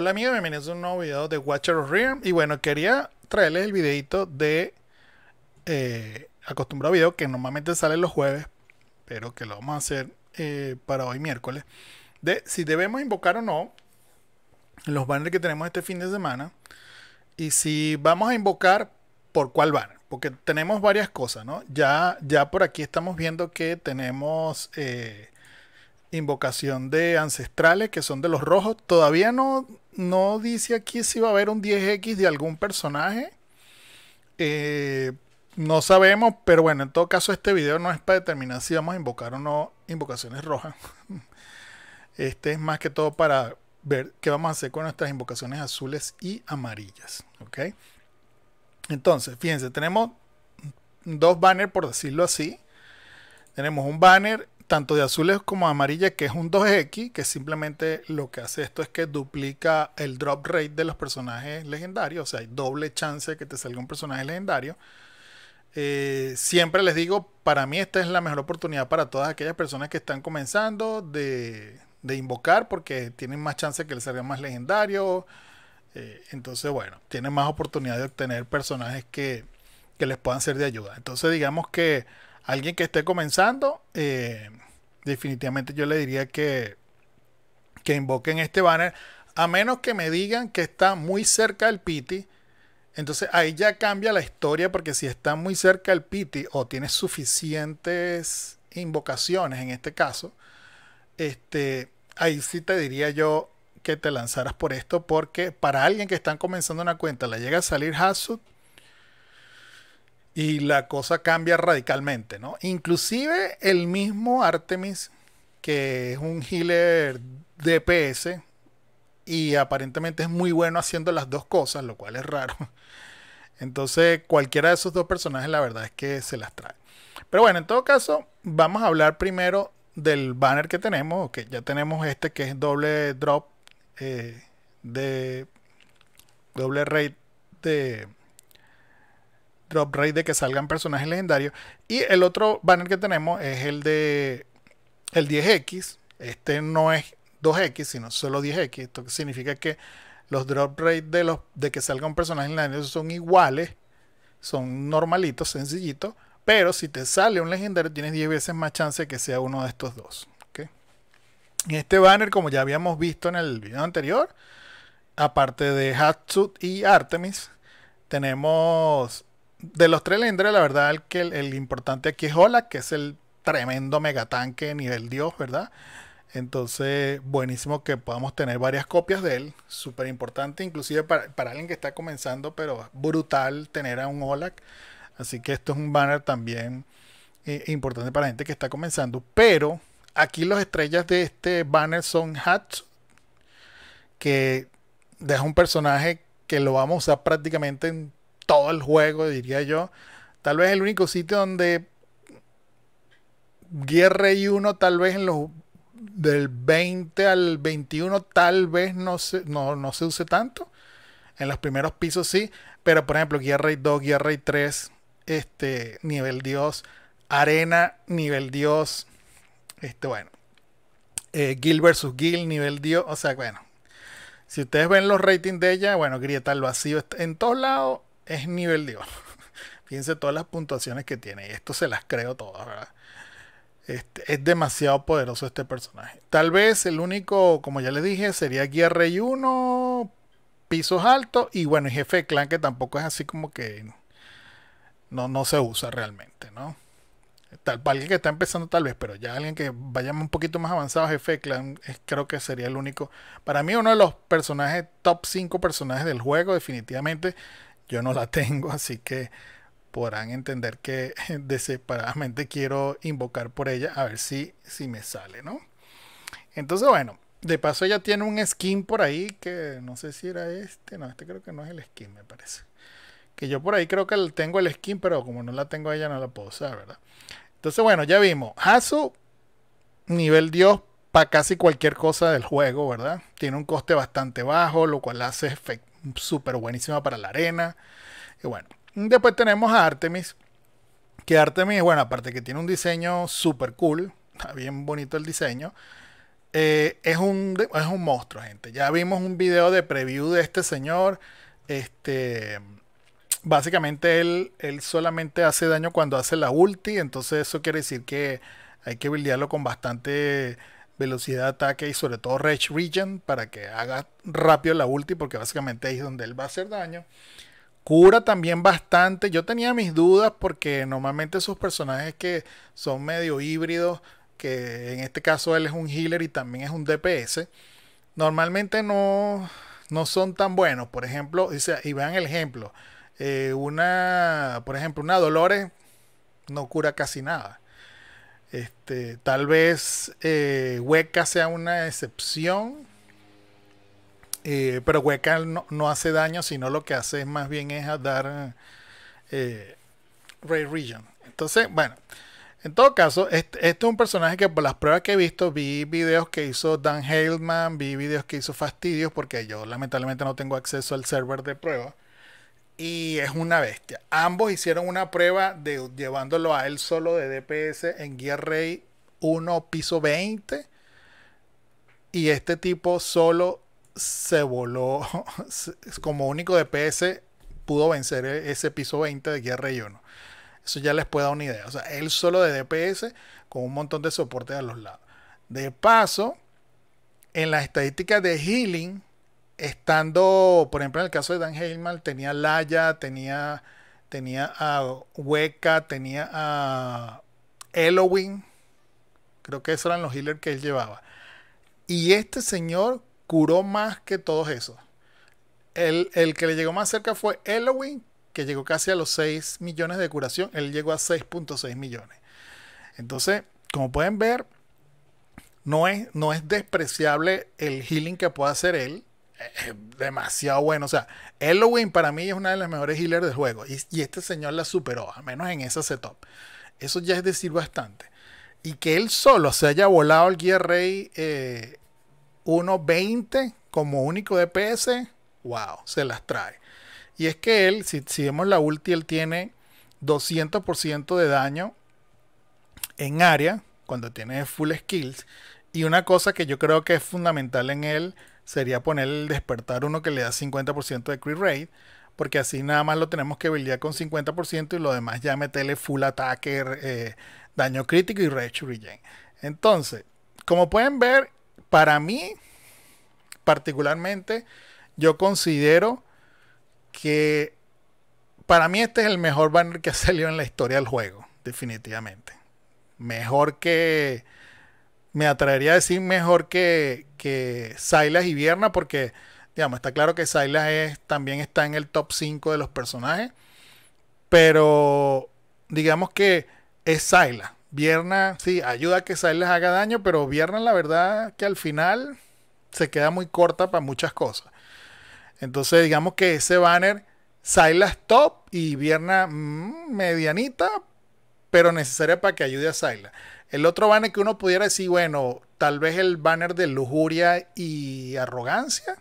Hola amigos, bienvenidos a un nuevo video de Watcher of Rear. Y bueno, quería traerles el videito de eh, acostumbrado video que normalmente sale los jueves, pero que lo vamos a hacer eh, para hoy miércoles. De si debemos invocar o no los banners que tenemos este fin de semana. Y si vamos a invocar, ¿por cuál banner? Porque tenemos varias cosas, ¿no? Ya, ya por aquí estamos viendo que tenemos eh, invocación de ancestrales que son de los rojos. Todavía no, no dice aquí si va a haber un 10X de algún personaje. Eh, no sabemos, pero bueno, en todo caso este video no es para determinar si vamos a invocar o no invocaciones rojas. Este es más que todo para ver qué vamos a hacer con nuestras invocaciones azules y amarillas. ¿ok? Entonces, fíjense, tenemos dos banners, por decirlo así. Tenemos un banner tanto de azules como amarillas, que es un 2X, que simplemente lo que hace esto es que duplica el drop rate de los personajes legendarios, o sea, hay doble chance de que te salga un personaje legendario. Eh, siempre les digo, para mí esta es la mejor oportunidad para todas aquellas personas que están comenzando de, invocar, porque tienen más chance que les salga más legendario. Eh, entonces, bueno, tienen más oportunidad de obtener personajes que, que les puedan ser de ayuda. Entonces, digamos que alguien que esté comenzando, eh, definitivamente yo le diría que, que invoquen este banner, a menos que me digan que está muy cerca del Pity. Entonces ahí ya cambia la historia porque si está muy cerca del Pity o tiene suficientes invocaciones en este caso, este, ahí sí te diría yo que te lanzaras por esto porque para alguien que está comenzando una cuenta le llega a salir Hasut, y la cosa cambia radicalmente, ¿no? Inclusive el mismo Artemis, que es un healer DPS, y aparentemente es muy bueno haciendo las dos cosas, lo cual es raro. Entonces, cualquiera de esos dos personajes, la verdad es que se las trae. Pero bueno, en todo caso, vamos a hablar primero del banner que tenemos. que ya tenemos este que es doble drop eh, de doble rate de drop rate de que salgan personajes legendarios. Y el otro banner que tenemos es el de el 10X. Este no es 2X, sino solo 10X. Esto significa que los drop rate de, los, de que salga un personaje legendario son iguales, son normalitos, sencillitos. Pero si te sale un legendario, tienes 10 veces más chance de que sea uno de estos dos. ¿okay? En este banner, como ya habíamos visto en el video anterior, aparte de Hatsut y Artemis, tenemos de los tres legendarios, la verdad, que el, importante aquí es Hola, que es el tremendo megatanque nivel Dios, ¿verdad? Entonces, buenísimo que podamos tener varias copias de él. Súper importante, inclusive para, alguien que está comenzando, pero brutal tener a un Olak. Así que esto es un banner también eh, importante para gente que está comenzando. Pero aquí las estrellas de este banner son Hatch, que deja un personaje que lo vamos a usar prácticamente en todo el juego, diría yo. Tal vez el único sitio donde y 1, tal vez en los del 20 al 21, tal vez no se, no, se use tanto. En los primeros pisos sí, pero por ejemplo, dos 2, y 3, este, nivel Dios, Arena, nivel Dios, este, bueno, eh, Gil versus Gil, nivel Dios, o sea, bueno, si ustedes ven los ratings de ella, bueno, Grieta ha vacío, en todos lados es nivel Dios. Fíjense todas las puntuaciones que tiene. Y esto se las creo todas, ¿verdad? Este, es demasiado poderoso este personaje. Tal vez el único, como ya le dije, sería Guía Rey 1, pisos altos. Y bueno, jefe clan, que tampoco es así como que no, no se usa realmente, ¿no? Tal, para alguien que está empezando tal vez, pero ya alguien que vaya un poquito más avanzado, jefe clan, creo que sería el único. Para mí, uno de los personajes, top 5 personajes del juego, definitivamente yo no la tengo, así que podrán entender que desesperadamente quiero invocar por ella a ver si, si me sale, ¿no? Entonces, bueno, de paso ella tiene un skin por ahí que no sé si era este, no, este creo que no es el skin, me parece. Que yo por ahí creo que tengo el skin, pero como no la tengo ella no la puedo usar, ¿verdad? Entonces, bueno, ya vimos. Hasu, nivel dios para casi cualquier cosa del juego, ¿verdad? Tiene un coste bastante bajo, lo cual hace súper buenísima para la arena. Y bueno, después tenemos a Artemis, que Artemis, bueno, aparte que tiene un diseño súper cool, está bien bonito el diseño. Eh, es, un, un monstruo, gente. Ya vimos un video de preview de este señor. Este, básicamente él, él solamente hace daño cuando hace la ulti, entonces eso quiere decir que hay que buildearlo con bastante velocidad de ataque y sobre todo Rage Region para que haga rápido la ulti porque básicamente es donde él va a hacer daño. Cura también bastante. Yo tenía mis dudas porque normalmente esos personajes que son medio híbridos, que en este caso él es un healer y también es un DPS, normalmente no, no son tan buenos. Por ejemplo, y vean el ejemplo. Eh, una, por ejemplo, una Dolores no cura casi nada. Este, tal vez eh, Hueca sea una excepción, eh, pero Hueca no, hace daño, sino lo que hace más bien es dar eh, Ray Region. Entonces, bueno, en todo caso, este, este, es un personaje que por las pruebas que he visto, vi videos que hizo Dan Heldman vi videos que hizo Fastidios, porque yo lamentablemente no tengo acceso al server de prueba y es una bestia. Ambos hicieron una prueba de llevándolo a él solo de DPS en Gear Rey 1 piso 20 y este tipo solo se voló como único DPS pudo vencer e, ese piso 20 de Gear Rey 1. Eso ya les puede dar una idea. O sea, él solo de DPS con un montón de soporte a los lados. De paso, en las estadísticas de healing Estando, por ejemplo, en el caso de Dan Heilman, tenía Laya, tenía, tenía a Hueca, tenía a Elowin. Creo que esos eran los healers que él llevaba. Y este señor curó más que todos esos. El, que le llegó más cerca fue Elowin, que llegó casi a los 6 millones de curación. Él llegó a 6.6 millones. Entonces, como pueden ver, no es, no es despreciable el healing que puede hacer él. Eh, eh, demasiado bueno. O sea, Halloween para mí es una de las mejores healers del juego. Y, este señor la superó, al menos en esa setup. Eso ya es decir bastante. Y que él solo se haya volado al Gear Rey eh, 1.20 como único DPS, wow, se las trae. Y es que él, si, si vemos la ulti, él tiene 200% de daño en área cuando tiene full skills. Y una cosa que yo creo que es fundamental en él sería poner el despertar uno que le da 50% de crit rate, porque así nada más lo tenemos que buildear con 50% y lo demás ya meterle full attacker, eh, daño crítico y rage regen. Entonces, como pueden ver, para mí, particularmente, yo considero que para mí este es el mejor banner que ha salido en la historia del juego, definitivamente. Mejor que me atraería a decir mejor que, que y Vierna, porque digamos, está claro que Silas es, también está en el top 5 de los personajes, pero digamos que es Silas. Vierna, sí, ayuda a que Silas haga daño, pero Vierna la verdad que al final se queda muy corta para muchas cosas. Entonces digamos que ese banner, Silas top y Vierna mm, medianita, pero necesaria para que ayude a Saila. El otro banner que uno pudiera decir, bueno, tal vez el banner de lujuria y arrogancia.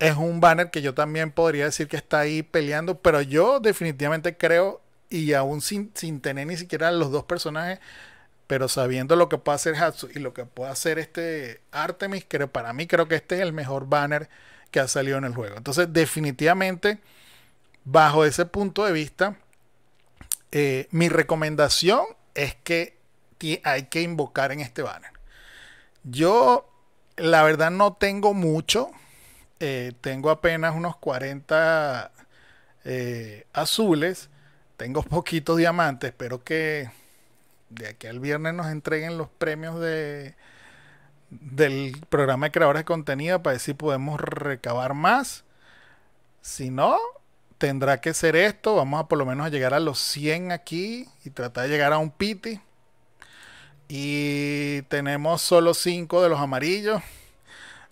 Es un banner que yo también podría decir que está ahí peleando, pero yo definitivamente creo, y aún sin, tener ni siquiera los dos personajes, pero sabiendo lo que puede hacer Hatsu y lo que puede hacer este Artemis, para mí creo que este es el mejor banner que ha salido en el juego. Entonces, definitivamente, bajo ese punto de vista, eh, mi recomendación es que hay que invocar en este banner. Yo, la verdad, no tengo mucho. Eh, tengo apenas unos 40 eh, azules. Tengo poquitos diamantes. Espero que de aquí al viernes nos entreguen los premios de, del programa de creadores de contenido para ver si podemos recabar más. Si no, tendrá que ser esto. Vamos a por lo menos a llegar a los 100 aquí y tratar de llegar a un piti. Y tenemos solo 5 de los amarillos.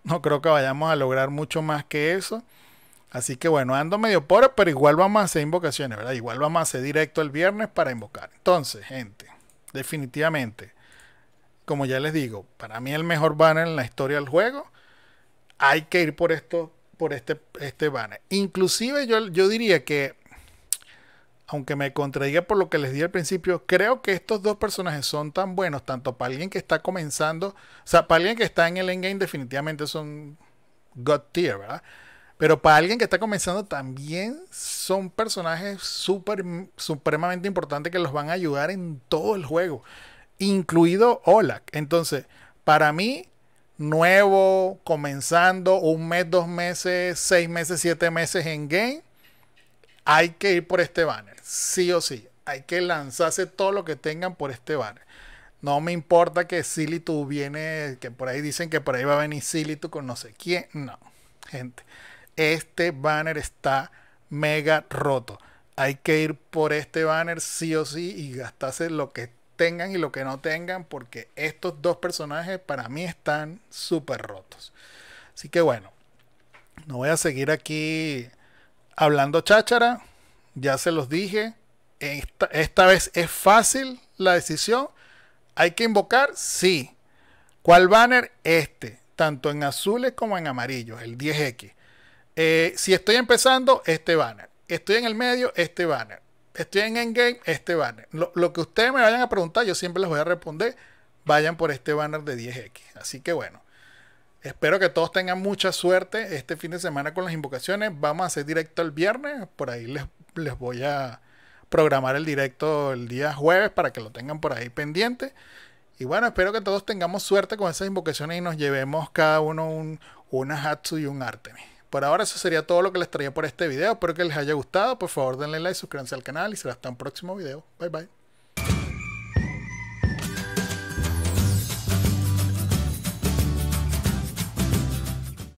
No creo que vayamos a lograr mucho más que eso. Así que bueno, ando medio pobre, pero igual vamos a hacer invocaciones, ¿verdad? Igual vamos a hacer directo el viernes para invocar. Entonces, gente, definitivamente, como ya les digo, para mí el mejor banner en la historia del juego. Hay que ir por esto por este, este banner. Inclusive yo, yo diría que, aunque me contradiga por lo que les di al principio, creo que estos dos personajes son tan buenos, tanto para alguien que está comenzando, o sea, para alguien que está en el endgame definitivamente son god tier, ¿verdad? Pero para alguien que está comenzando también son personajes super, supremamente importantes que los van a ayudar en todo el juego, incluido Olak. Entonces, para mí, nuevo, comenzando un mes, dos meses, seis meses, siete meses en game, hay que ir por este banner, sí o sí. Hay que lanzarse todo lo que tengan por este banner. No me importa que Silitu viene, que por ahí dicen que por ahí va a venir Silitu con no sé quién. No, gente. Este banner está mega roto. Hay que ir por este banner sí o sí y gastarse lo que tengan y lo que no tengan, porque estos dos personajes para mí están súper rotos. Así que bueno, no voy a seguir aquí hablando cháchara, ya se los dije, esta, esta vez es fácil la decisión, hay que invocar, sí. ¿Cuál banner? Este, tanto en azules como en amarillos, el 10X. Eh, si estoy empezando, este banner. Estoy en el medio, este banner estoy en Endgame, este banner. Lo, que ustedes me vayan a preguntar, yo siempre les voy a responder. Vayan por este banner de 10X. Así que bueno. Espero que todos tengan mucha suerte este fin de semana con las invocaciones. Vamos a hacer directo el viernes. Por ahí les, les voy a programar el directo el día jueves para que lo tengan por ahí pendiente. Y bueno, espero que todos tengamos suerte con esas invocaciones y nos llevemos cada uno un, una Hatsu y un Artemis. Por ahora eso sería todo lo que les traía por este video. Espero que les haya gustado. Por favor denle like, suscríbanse al canal y será hasta un próximo video. Bye bye.